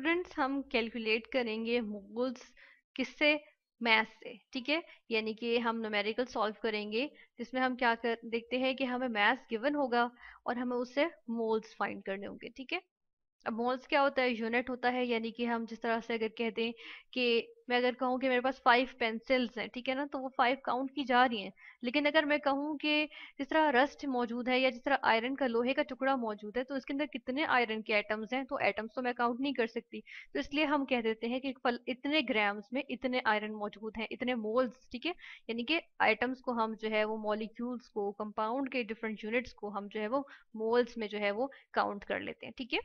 students हम calculate करेंगे Mughals किससे मैथ से ठीक है यानी कि हम नोमेरिकल सॉल्व करेंगे जिसमें हम क्या कर देखते हैं कि हमें मैथ गिवन होगा और हमें उससे मोल्स फाइंड करने होंगे ठीक है अब मोल्स क्या होता है यूनिट होता है यानी कि हम जिस तरह से अगर कहते हैं कि मैं अगर कहूँ कि मेरे पास फाइव पेंसिल्स हैं ठीक है ना तो वो फाइव काउंट की जा रही हैं लेकिन अगर मैं कहूँ कि जिस तरह रस्ट मौजूद है या जिस तरह आयरन का लोहे का टुकड़ा मौजूद है तो इसके अंदर कितने आयरन के एटम्स हैं तो एटम्स तो मैं काउंट नहीं कर सकती तो इसलिए हम कह देते हैं कि फल इतने ग्राम्स में इतने आयरन मौजूद हैं इतने मोल्स ठीक है यानी कि आइटम्स को हम जो है वो मॉलिक्यूल्स को कंपाउंड के डिफरेंट यूनिट्स को हम जो है वो मोल्स में जो है वो काउंट कर लेते हैं ठीक है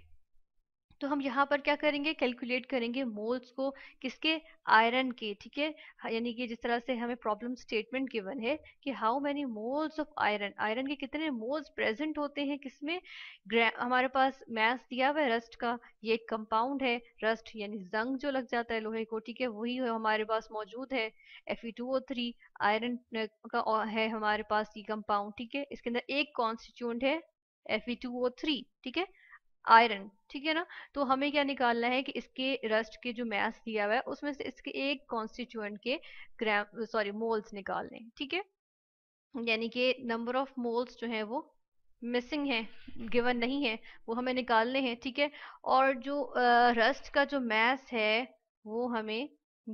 तो हम यहाँ पर क्या करेंगे कैलकुलेट करेंगे मोल्स को किसके आयरन के ठीक है हाँ, यानी कि जिस तरह से हमें प्रॉब्लम स्टेटमेंट गिवन है कि how many moles of iron iron के कितने मोल्स प्रेजेंट होते हैं किसमें हमारे पास मैस दिया हुआ है रस्ट का ये एक कंपाउंड है रस्ट यानी जंग जो लग जाता है लोहे को ठीक है वही हमारे पास मौजूद है एफ आयरन का है हमारे पास ये कंपाउंड ठीक है इसके अंदर एक कॉन्स्टिट्यूंट है Fe2O3 ठीक है आयरन ठीक है ना तो हमें क्या निकालना है कि इसके रस्ट के जो मैस दिया हुआ है उसमें से इसके एक कॉन्स्टिट्यूएंट के ग्राम सॉरी मोल्स निकालने ठीक है यानी कि नंबर ऑफ मोल्स जो है वो मिसिंग है गिवन नहीं है वो हमें निकालने हैं ठीक है और जो रस्ट का जो मैस है वो हमें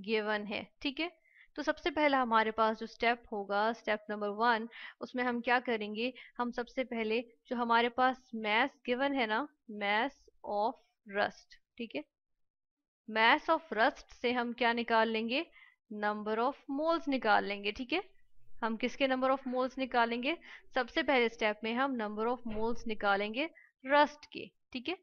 गिवन है ठीक है तो सबसे पहला हमारे पास जो स्टेप होगा स्टेप नंबर वन उसमें हम क्या करेंगे हम सबसे पहले जो हमारे पास मैस गिवन है ना मैस ऑफ रस्ट ठीक है मैस ऑफ रस्ट से हम क्या निकाल लेंगे नंबर ऑफ मोल्स निकाल लेंगे ठीक है हम किसके नंबर ऑफ मोल्स निकालेंगे सबसे पहले स्टेप में हम नंबर ऑफ मोल्स निकालेंगे रस्ट के ठीक है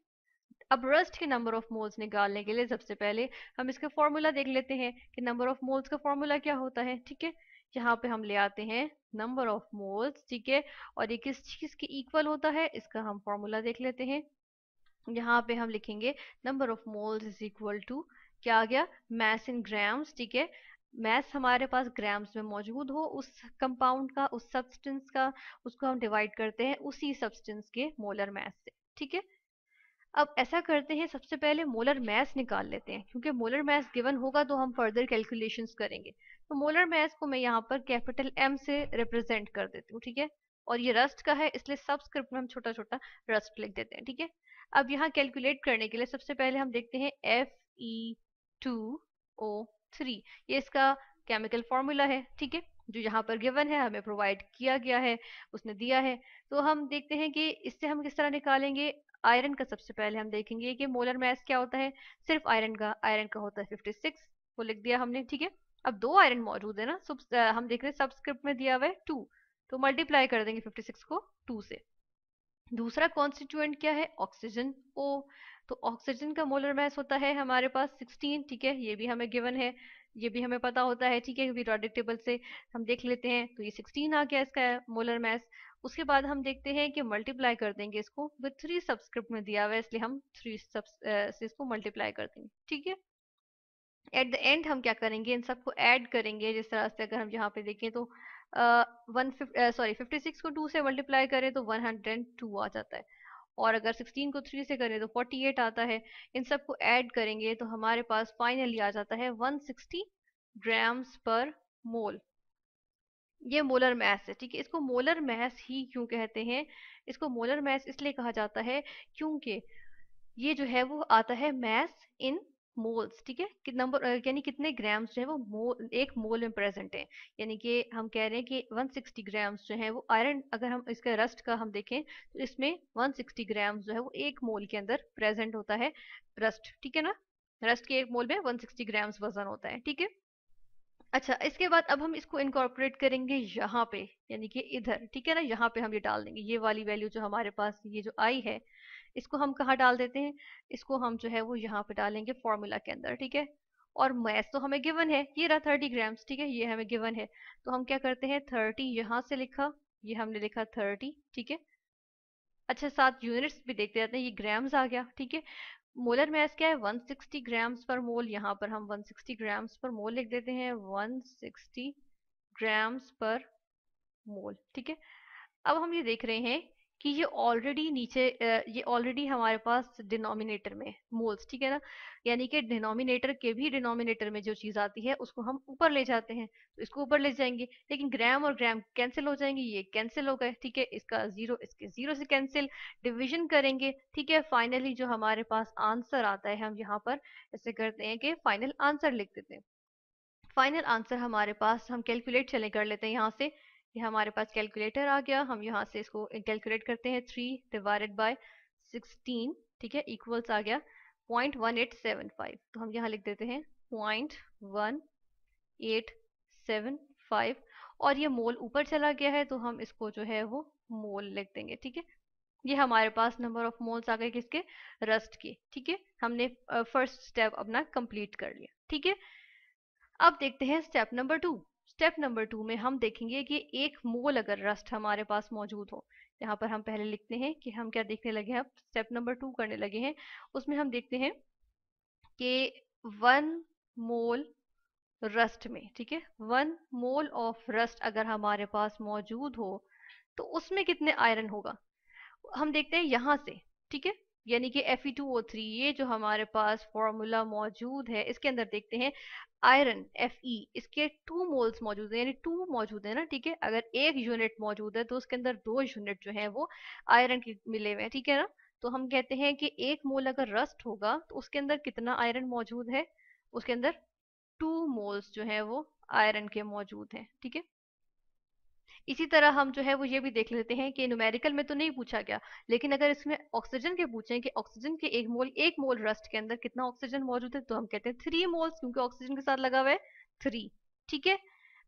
अब रस्ट के नंबर ऑफ मोल्स निकालने के लिए सबसे पहले हम इसका फॉर्मूला देख लेते हैं कि नंबर ऑफ मोल्स का फॉर्मूला क्या होता है ठीक है यहाँ पे हम ले आते हैं नंबर ऑफ मोल्स ठीक है और ये किस चीज के इक्वल होता है इसका हम फॉर्मूला देख लेते हैं यहाँ पे हम लिखेंगे number of moles is equal to क्या आ गया मैस इन ग्राम्स ठीक है मैस हमारे पास ग्राम्स में मौजूद हो उस कंपाउंड का उस सब्सटेंस का उसको हम डिवाइड करते हैं उसी सब्सटेंस के मोलर मैस से ठीक है अब ऐसा करते हैं सबसे पहले मोलर मैस निकाल लेते हैं क्योंकि मोलर मैस गिवन होगा तो हम फर्दर कैलकुलेशन करेंगे तो मोलर मैस को मैं यहाँ पर कैपिटल एम से रिप्रेजेंट कर देती हूँ ठीक है और ये रस्ट का है इसलिए सबस्क्रिप्ट में हम छोटा छोटा रस्ट लिख देते हैं ठीक है अब यहाँ कैलकुलेट करने के लिए सबसे पहले हम देखते हैं F E two O three ये इसका केमिकल फॉर्मूला है ठीक है जो यहाँ पर गिवन है हमें प्रोवाइड किया गया है उसने दिया है तो हम देखते हैं कि इससे हम किस तरह निकालेंगे आयरन का सबसे पहले हम देखेंगे कि मोलर मैस क्या होता है सिर्फ आयरन का आयरन का होता है फिफ्टी सिक्स वो लिख दिया हमने ठीक है अब दो आयरन मौजूद है ना सब हम देख रहे हैं सबस्क्रिप्ट में दिया हुआ है टू तो मल्टीप्लाई कर देंगे फिफ्टी सिक्स को टू से दूसरा कॉन्स्टिट्यूएंट क्या है ऑक्सीजन ओ तो ऑक्सीजन का मोलर मैस होता है हमारे पास सिक्सटीन ठीक है ये भी हमें गिवन है ये भी हमें पता होता है ठीक है टेबल से हम देख लेते हैं तो ये सिक्सटीन आ गया इसका मोलर मैस उसके बाद हम देखते हैं कि मल्टीप्लाई कर देंगे इसको विद थ्री सब्सक्रिप्ट में दिया हुआ है इसलिए हम थ्री से इसको मल्टीप्लाई कर देंगे ठीक है एट द एंड हम क्या करेंगे इन सबको ऐड करेंगे जिस तरह से अगर हम यहाँ पे देखें तो वन सॉरी फिफ्टी सिक्स को टू से मल्टीप्लाई करें तो वन हंड्रेड टू आ जाता है और अगर 16 को 3 से करें तो 48 आता है इन सब को ऐड करेंगे तो हमारे पास फाइनली आ जाता है 160 ग्राम्स पर मोल ये मोलर मैस है ठीक है इसको मोलर मैस ही क्यों कहते हैं इसको मोलर मैस इसलिए कहा जाता है क्योंकि ये जो है वो आता है मैस इन मोल्स ठीक है कि नंबर यानी कितने ग्राम्स जो है वो मोल एक मोल में प्रेजेंट है यानी कि हम कह रहे हैं कि 160 ग्राम्स जो है वो आयरन अगर हम इसका रस्ट का हम देखें तो इसमें 160 ग्राम्स जो है वो एक मोल के अंदर प्रेजेंट होता है रस्ट ठीक है ना रस्ट के एक मोल में 160 ग्राम्स वजन होता है ठीक है अच्छा इसके बाद अब हम इसको इनकॉर्पोरेट करेंगे यहाँ पे यानी कि इधर ठीक है ना यहाँ पे हम ये डाल देंगे ये वाली वैल्यू जो हमारे पास ये जो आई है इसको हम कहाँ डाल देते हैं इसको हम जो है वो यहाँ पे डालेंगे फॉर्मूला के अंदर ठीक है और मैथ तो हमें गिवन है ये रहा थर्टी ग्राम्स ठीक है ये हमें गिवन है तो हम क्या करते हैं थर्टी यहाँ से लिखा ये हमने लिखा थर्टी ठीक है अच्छा सात यूनिट्स भी देखते रहते हैं ये ग्राम्स आ गया ठीक है मोलर मैस क्या है 160 ग्राम्स पर मोल यहाँ पर हम 160 ग्राम्स पर मोल लिख देते हैं 160 ग्राम्स पर मोल ठीक है अब हम ये देख रहे हैं कि ये ऑलरेडी नीचे ये ऑलरेडी हमारे पास डिनोमिनेटर में मोल्स ठीक है ना यानी कि डिनोमिनेटर के भी डिनोमिनेटर में जो चीज आती है उसको हम ऊपर ले जाते हैं तो इसको ऊपर ले जाएंगे लेकिन ग्राम और ग्राम कैंसिल हो जाएंगे ये कैंसिल हो गए ठीक है इसका जीरो इसके जीरो से कैंसिल डिविजन करेंगे ठीक है फाइनली जो हमारे पास आंसर आता है हम यहाँ पर ऐसे करते हैं कि फाइनल आंसर लिख देते हैं फाइनल आंसर हमारे पास हम कैलकुलेट चले कर लेते हैं यहाँ से ये हमारे पास कैलकुलेटर आ गया हम यहाँ से इसको कैलकुलेट करते हैं थ्री डिवाइडेड बाय सिक्सटीन ठीक है इक्वल्स आ गया point one eight seven five तो हम यहाँ लिख देते हैं point one eight seven five और ये मोल ऊपर चला गया है तो हम इसको जो है वो मोल लिख देंगे ठीक है ये हमारे पास नंबर ऑफ मोल्स आ गए किसके रस्ट के ठीक है हमने फर्स्ट स्टेप अपना कंप्लीट कर लिया ठीक है अब देखते हैं step number two step number two में हम देखेंगे कि एक मोल अगर रस्ट हमारे पास मौजूद हो यहाँ पर हम पहले लिखते हैं कि हम क्या देखने लगे हैं अब स्टेप नंबर टू करने लगे हैं उसमें हम देखते हैं कि वन मोल रस्ट में ठीक है वन मोल ऑफ रस्ट अगर हमारे पास मौजूद हो तो उसमें कितने आयरन होगा हम देखते हैं यहां से ठीक है यानी कि Fe2O3 ये जो हमारे पास फॉर्मूला मौजूद है इसके अंदर देखते हैं आयरन Fe इसके टू मोल्स मौजूद है यानी टू मौजूद है ना ठीक है अगर एक यूनिट मौजूद है तो उसके अंदर दो यूनिट जो है वो आयरन के मिले हुए हैं ठीक है ना तो हम कहते हैं कि एक मोल अगर रस्ट होगा तो उसके अंदर कितना आयरन मौजूद है उसके अंदर टू मोल्स जो है वो आयरन के मौजूद है ठीक है इसी तरह हम जो है वो ये भी देख लेते हैं कि न्यूमेरिकल में तो नहीं पूछा गया लेकिन अगर इसमें ऑक्सीजन के पूछें कि ऑक्सीजन के एक मोल एक मोल रस्ट के अंदर कितना ऑक्सीजन मौजूद है तो हम कहते हैं थ्री मोल्स क्योंकि ऑक्सीजन के साथ लगा हुआ है थ्री ठीक है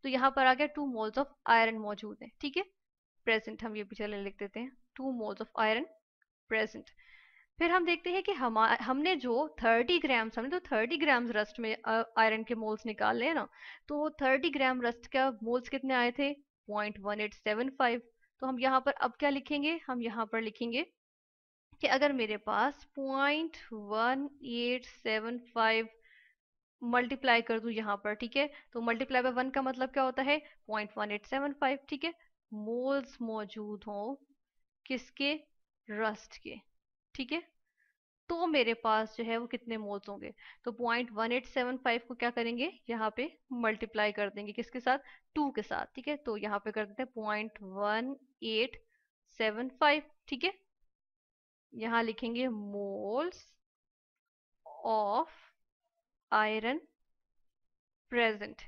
तो यहाँ पर आ गया टू मोल्स ऑफ आयरन मौजूद है ठीक है प्रेजेंट हम ये भी चले लिख देते हैं two moles of iron present फिर हम देखते हैं कि हम हमने जो 30 ग्राम हमने तो 30 ग्राम रस्ट में आयरन के मोल्स निकाल लिए ना तो 30 ग्राम रस्ट का मोल्स कितने आए थे 0.1875 तो हम यहाँ पर अब क्या लिखेंगे हम यहाँ पर लिखेंगे कि अगर मेरे पास 0.1875 मल्टीप्लाई कर दूं यहाँ पर ठीक है तो मल्टीप्लाई बाय वन का मतलब क्या होता है 0.1875 ठीक है मोल्स मौजूद हों किसके रस्ट के ठीक है तो मेरे पास जो है वो कितने मोल्स होंगे तो point one eight seven five को क्या करेंगे यहाँ पे मल्टीप्लाई कर देंगे किसके साथ टू के साथ ठीक है तो यहाँ पे कर देते हैं point one eight seven five ठीक है यहाँ लिखेंगे मोल्स ऑफ आयरन प्रेजेंट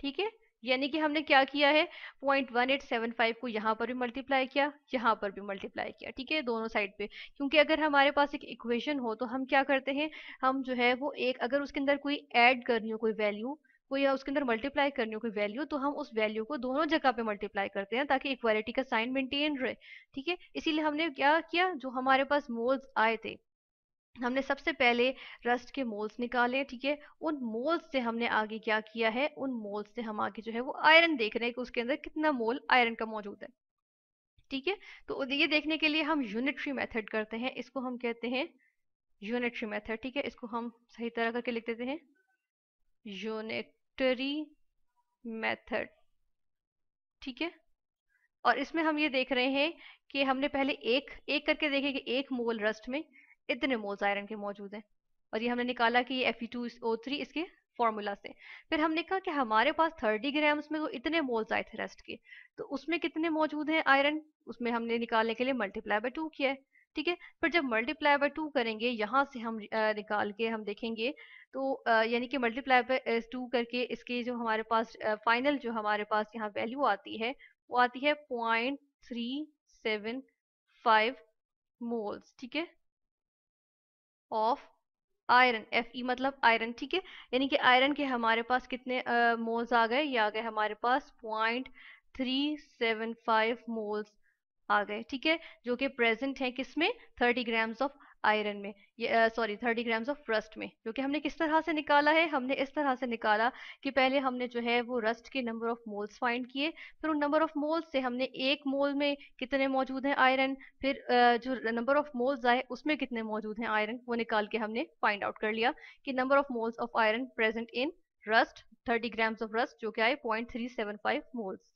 ठीक है यानी कि हमने क्या किया है point one eight seven five को यहाँ पर भी मल्टीप्लाई किया यहाँ पर भी मल्टीप्लाई किया ठीक है दोनों साइड पे क्योंकि अगर हमारे पास एक इक्वेशन हो तो हम क्या करते हैं हम जो है वो एक अगर उसके अंदर कोई ऐड करनी हो कोई वैल्यू कोई उसके अंदर मल्टीप्लाई करनी हो कोई वैल्यू तो हम उस वैल्यू को दोनों जगह पे मल्टीप्लाई करते हैं ताकि इक्वालिटी का साइन मेंटेन रहे ठीक है इसीलिए हमने क्या किया जो हमारे पास मोल्स आए थे हमने सबसे पहले रस्ट के मोल्स निकाले ठीक है उन मोल्स से हमने आगे क्या किया है उन मोल्स से हम आगे जो है वो आयरन देख रहे हैं कि उसके अंदर कितना मोल आयरन का मौजूद है ठीक है तो ये देखने के लिए हम यूनिट्री मेथड करते हैं इसको हम कहते हैं यूनिट्री मेथड ठीक है इसको हम सही तरह करके लिख देते हैं यूनिटरी मेथड ठीक है और इसमें हम ये देख रहे हैं कि हमने पहले एक एक करके देखे कि एक मोल रस्ट में इतने मोल्स आयरन के मौजूद हैं और ये हमने निकाला कि ये थ्री इसके फॉर्मूला से फिर हमने कहा कि हमारे पास 30 ग्राम्स में तो इतने मोल्स आए थे रेस्ट के तो उसमें कितने मौजूद हैं आयरन उसमें हमने निकालने के लिए मल्टीप्लाई बाय टू किया है ठीक है फिर जब मल्टीप्लाई बाय टू करेंगे यहाँ से हम निकाल के हम देखेंगे तो यानी कि मल्टीप्लाई बाय टू करके इसके जो हमारे पास फाइनल जो हमारे पास यहाँ वैल्यू आती है वो आती है point three seven five moles ठीक है ऑफ आयरन एफ ई मतलब आयरन ठीक है यानी कि आयरन के हमारे पास कितने मोल्स आ गए ये आ गए हमारे पास point three seven five moles आ गए ठीक है जो कि प्रेजेंट है किसमें थर्टी ग्राम्स ऑफ आयरन में sorry thirty grams of rust में जो कि हमने किस तरह से निकाला है हमने इस तरह से निकाला कि पहले हमने जो है वो रस्ट के नंबर ऑफ मोल्स फाइंड किए फिर उन नंबर ऑफ मोल्स से हमने एक मोल में कितने मौजूद हैं आयरन फिर जो नंबर ऑफ मोल्स आए उसमें कितने मौजूद हैं आयरन वो निकाल के हमने फाइंड आउट कर लिया कि number of moles of iron present in rust thirty grams of rust जो कि आए पॉइंट मोल्स